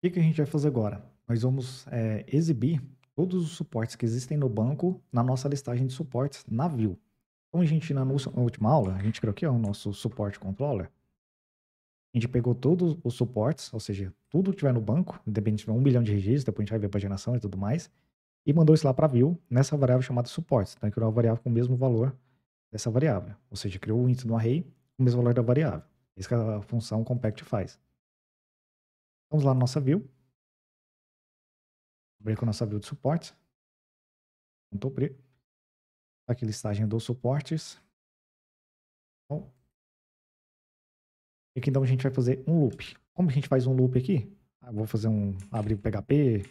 que, que a gente vai fazer agora? Nós vamos é, exibir todos os suportes que existem no banco na nossa listagem de suportes na View. Então, a gente, na, nossa, na última aula, a gente criou aqui ó, o nosso suporte controller. A gente pegou todos os suportes, ou seja, tudo que tiver no banco, independente de um milhão de registros, depois a gente vai ver a paginação e tudo mais, e mandou isso lá para a view nessa variável chamada suportes. Então, criou uma variável com o mesmo valor dessa variável. Ou seja, criou o índice do array com o mesmo valor da variável. É isso que a função compact faz. Vamos lá na nossa view. Abrir com a nossa view de suportes. Ctrl P. Aqui listagem dos suportes. Bom. E aqui então a gente vai fazer um loop. Como a gente faz um loop aqui? Ah, vou fazer um abrir o PHP,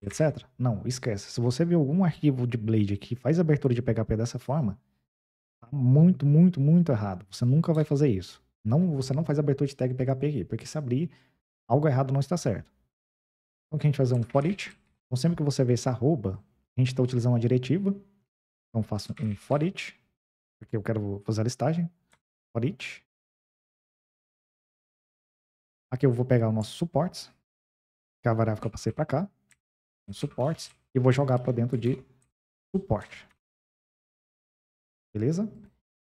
etc. Não, esquece. Se você vê algum arquivo de Blade que faz abertura de PHP dessa forma, tá muito, muito, muito errado. Você nunca vai fazer isso. Não, você não faz abertura de tag PHP aqui, porque se abrir, algo errado não está certo. Então aqui a gente vai fazer um for each. Então sempre que você vê essa arroba, a gente está utilizando uma diretiva. Então faço um for each, porque eu quero fazer a listagem. For each. Aqui eu vou pegar o nosso suportes, que é a variável que eu passei para cá, suportes, e vou jogar para dentro de suporte. Beleza?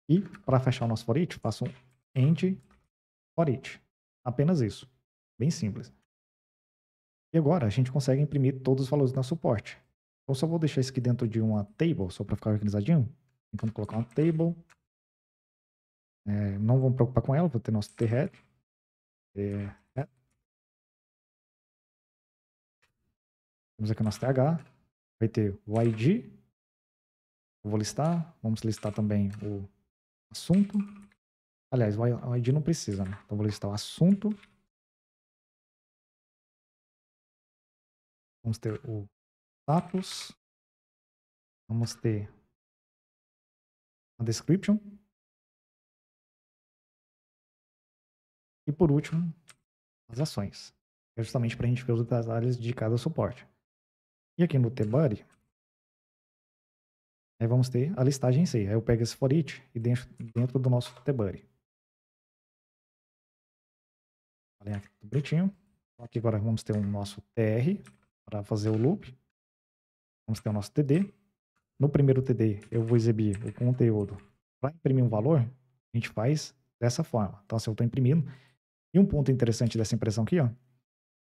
E para fechar o nosso for each, faço um end for each. Apenas isso. Bem simples. E agora a gente consegue imprimir todos os valores na suporte. Então, eu só vou deixar isso aqui dentro de uma table, só para ficar organizadinho. Então, vou colocar uma table. É, não vamos preocupar com ela, vou ter nosso th head é, é. Temos aqui o nosso TH. Vai ter o ID. Eu vou listar. Vamos listar também o assunto. Aliás, o ID não precisa, né? Então, vou listar o assunto. Vamos ter o status. Vamos ter a description. E por último, as ações. É justamente para a gente ver os detalhes de cada suporte. E aqui no TBuddy, aí vamos ter a listagem em si. Aí eu pego esse for each e dentro, dentro do nosso TBuddy. Alinhar aqui tudo bonitinho. Aqui agora vamos ter o um nosso TR, para fazer o loop. Vamos ter o nosso TD. No primeiro TD, eu vou exibir o conteúdo para imprimir um valor. A gente faz dessa forma. Então, se eu estou imprimindo. E um ponto interessante dessa impressão aqui, ó,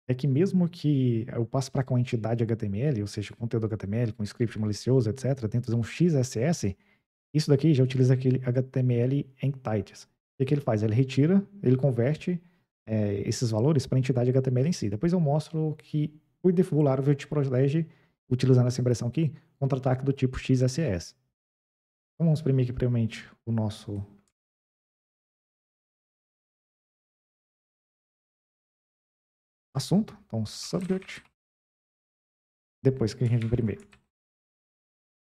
é que mesmo que eu passe para com a entidade HTML, ou seja, conteúdo HTML, com script malicioso, etc., tento fazer um XSS, isso daqui já utiliza aquele HTML Entities. O que ele faz? Ele retira, ele converte é, esses valores para a entidade HTML em si. Depois eu mostro que o volário te protege, utilizando essa impressão aqui, contra-ataque do tipo XSS. Então vamos imprimir aqui primeiramente o nosso assunto, então subject, depois que a gente imprimir.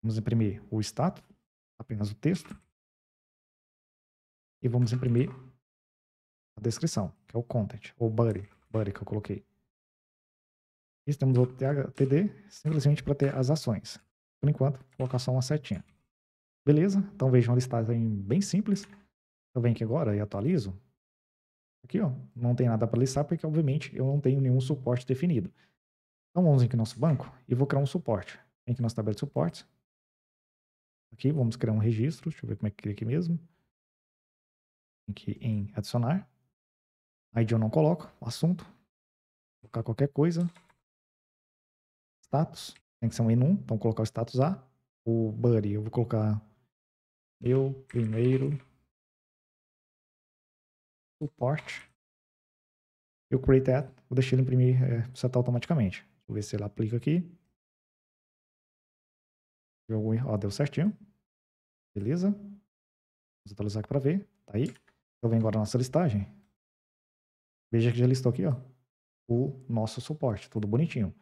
Vamos imprimir o status, apenas o texto, e vamos imprimir a descrição, que é o content, ou body, body que eu coloquei. Aqui temos o TD, simplesmente para ter as ações. Por enquanto, vou colocar só uma setinha. Beleza, então vejam a listagem bem simples. Eu venho aqui agora e atualizo. Aqui, ó, não tem nada para listar, porque obviamente eu não tenho nenhum suporte definido. Então vamos aqui no nosso banco e vou criar um suporte. Vem aqui na nossa tabela de suportes. Aqui vamos criar um registro, deixa eu ver como é que cria aqui mesmo. Aqui em adicionar. ID eu não coloco, assunto. Vou colocar qualquer coisa status, tem que ser um enum, então vou colocar o status A, o buddy, eu vou colocar eu primeiro suporte e o create at, vou deixar ele imprimir, é, setar automaticamente. Deixa eu ver se ele aplica aqui. Ó, deu certinho. Beleza. Vamos atualizar aqui para ver. Tá aí. Eu então venho agora na nossa listagem. Veja que já listou aqui, ó, o nosso suporte, tudo bonitinho.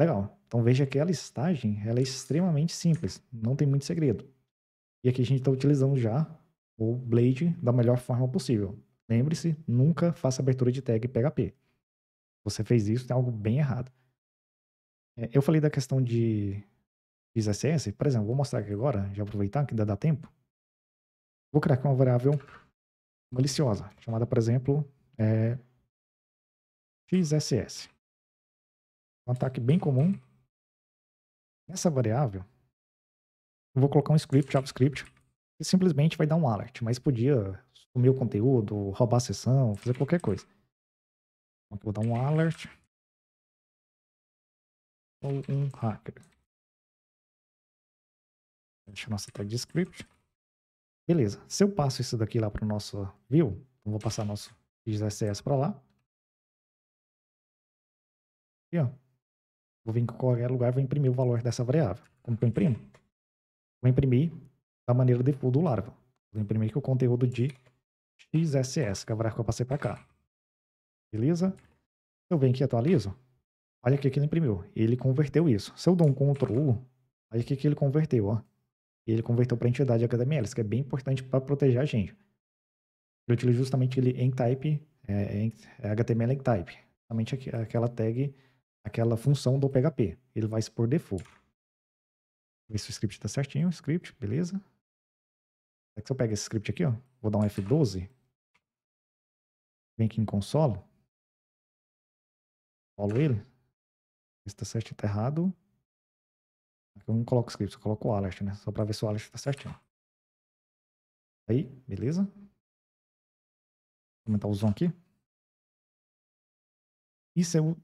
Legal. Então veja que a listagem ela é extremamente simples, não tem muito segredo. E aqui a gente está utilizando já o Blade da melhor forma possível. Lembre-se, nunca faça abertura de tag PHP. Você fez isso, tem algo bem errado. É, eu falei da questão de CSS, por exemplo, vou mostrar aqui agora, já aproveitar que ainda dá tempo. Vou criar aqui uma variável maliciosa, chamada, por exemplo, é, XSS. Um ataque bem comum. Nessa variável, eu vou colocar um script JavaScript que simplesmente vai dar um alert, mas podia sumir o conteúdo, roubar a sessão, fazer qualquer coisa. Então, eu vou dar um alert ou um hacker. Deixa a nossa tag de script. Beleza. Se eu passo isso daqui lá para o nosso view, então vou passar nosso XSS para lá. E ó, Vou tipo, vir em qualquer lugar e vou imprimir o valor dessa variável. Como que eu imprimo? Vou imprimir da maneira default do Laravel. Vou imprimir aqui o conteúdo de XSS, que é a variável que eu passei para cá. Beleza? Eu venho aqui e atualizo. Olha aqui que ele imprimiu. Ele converteu isso. Se eu dou um CTRL, olha aqui que ele converteu. Ó. Ele converteu para entidade HTML, isso que é bem importante para proteger a gente. Eu utilizo justamente ele em type, é, em é HTML em type. Justamente aquela tag aquela função do PHP. Ele vai expor default. Ver se o script está certinho. Script, beleza. Será que se eu pego esse script aqui, ó, vou dar um F12. Vem aqui em console. Colo ele. Se está certinho, está errado. Eu não coloco o script, eu coloco o alert, né? Só para ver se o alert está certinho. Aí, beleza. Vou aumentar o zoom aqui. Isso é o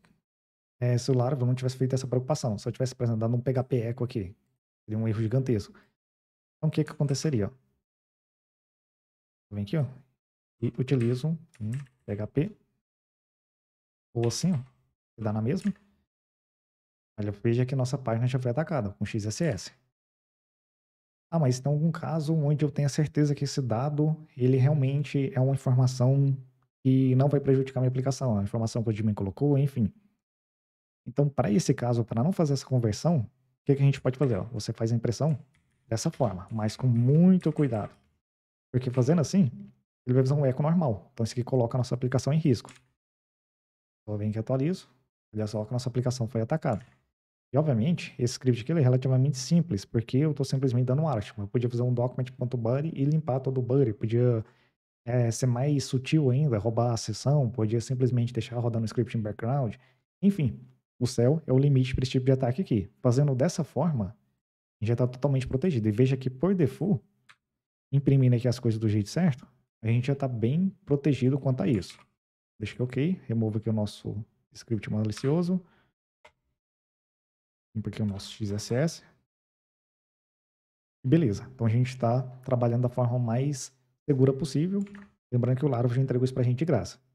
é, se o Laravel não tivesse feito essa preocupação, se eu tivesse apresentado um PHP eco aqui, seria um erro gigantesco. Então, o que que aconteceria? Vem aqui, ó, e utilizo um PHP, ou assim, ó, dá na mesma. Olha, veja que nossa página já foi atacada com XSS. Ah, mas tem algum caso onde eu tenha certeza que esse dado, ele realmente é uma informação que não vai prejudicar a minha aplicação, a informação que o admin colocou, enfim. Então, para esse caso, para não fazer essa conversão, o que, que a gente pode fazer? Ó, você faz a impressão dessa forma, mas com muito cuidado. Porque fazendo assim, ele vai fazer um eco normal. Então, isso aqui coloca a nossa aplicação em risco. Só vem que atualizo. Olha só que a nossa aplicação foi atacada. E, obviamente, esse script aqui é relativamente simples, porque eu estou simplesmente dando um artigo. Eu podia fazer um document.buddy e limpar todo o buddy. Podia é, ser mais sutil ainda, roubar a sessão. Podia simplesmente deixar rodando um script em background. Enfim, o céu é o limite para esse tipo de ataque aqui. Fazendo dessa forma, a gente já está totalmente protegido. E veja que, por default, imprimindo aqui as coisas do jeito certo, a gente já está bem protegido quanto a isso. Deixa que OK, remova aqui o nosso script malicioso. Limpa aqui o nosso XSS. Beleza, então a gente está trabalhando da forma mais segura possível. Lembrando que o Laravel já entregou isso para a gente de graça.